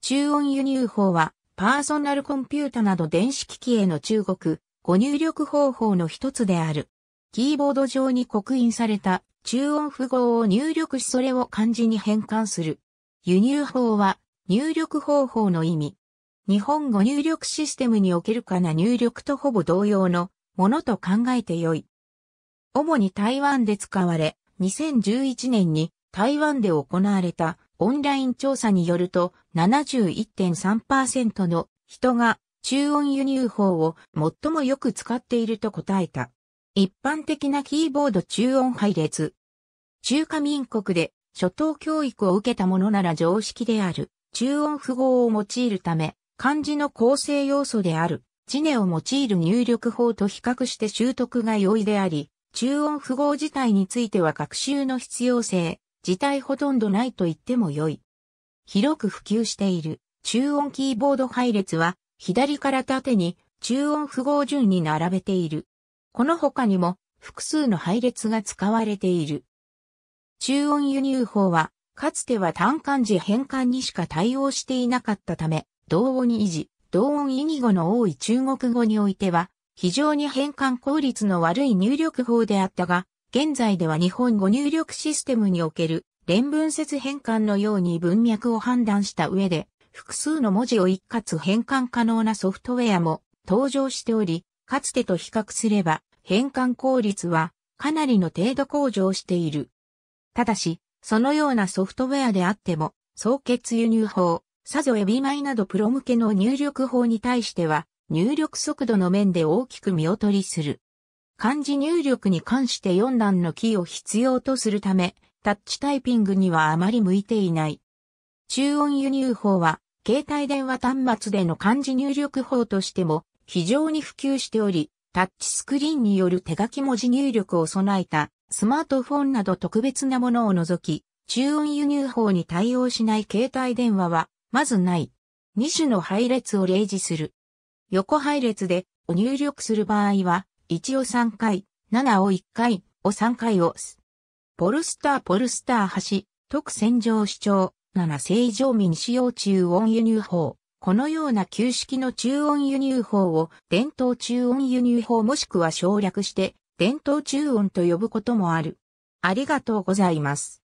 中音輸入法は、パーソナルコンピュータなど電子機器への中国、語入力方法の一つである。キーボード上に刻印された中音符号を入力しそれを漢字に変換する。輸入法は入力方法の意味。日本語入力システムにおけるかな入力とほぼ同様のものと考えてよい。主に台湾で使われ、2011年に台湾で行われたオンライン調査によると71.3%の人が中音輸入法を最もよく使っていると答えた。一般的なキーボード中音配列。中華民国で初等教育を受けたものなら常識である中音符号を用いるため漢字の構成要素である字ネを用いる入力法と比較して習得が容易であり、中音符号自体については学習の必要性、自体ほとんどないと言っても良い。広く普及している中音キーボード配列は左から縦に中音符号順に並べている。この他にも複数の配列が使われている。中音輸入法はかつては単漢字変換にしか対応していなかったため、同音維持、同音意義語の多い中国語においては、非常に変換効率の悪い入力法であったが、現在では日本語入力システムにおける連文節変換のように文脈を判断した上で、複数の文字を一括変換可能なソフトウェアも登場しており、かつてと比較すれば変換効率はかなりの程度向上している。ただし、そのようなソフトウェアであっても、総決輸入法、さぞエビマイなどプロ向けの入力法に対しては、入力速度の面で大きく見劣りする。漢字入力に関して4段のキーを必要とするため、タッチタイピングにはあまり向いていない。中音輸入法は、携帯電話端末での漢字入力法としても非常に普及しており、タッチスクリーンによる手書き文字入力を備えたスマートフォンなど特別なものを除き、中音輸入法に対応しない携帯電話は、まずない。2種の配列を例示する。横配列で入力する場合は、1を3回、7を1回、を3回押す。ポルスターポルスター橋、特戦場主張、7正常民使用中音輸入法。このような旧式の中音輸入法を伝統中音輸入法もしくは省略して伝統中音と呼ぶこともある。ありがとうございます。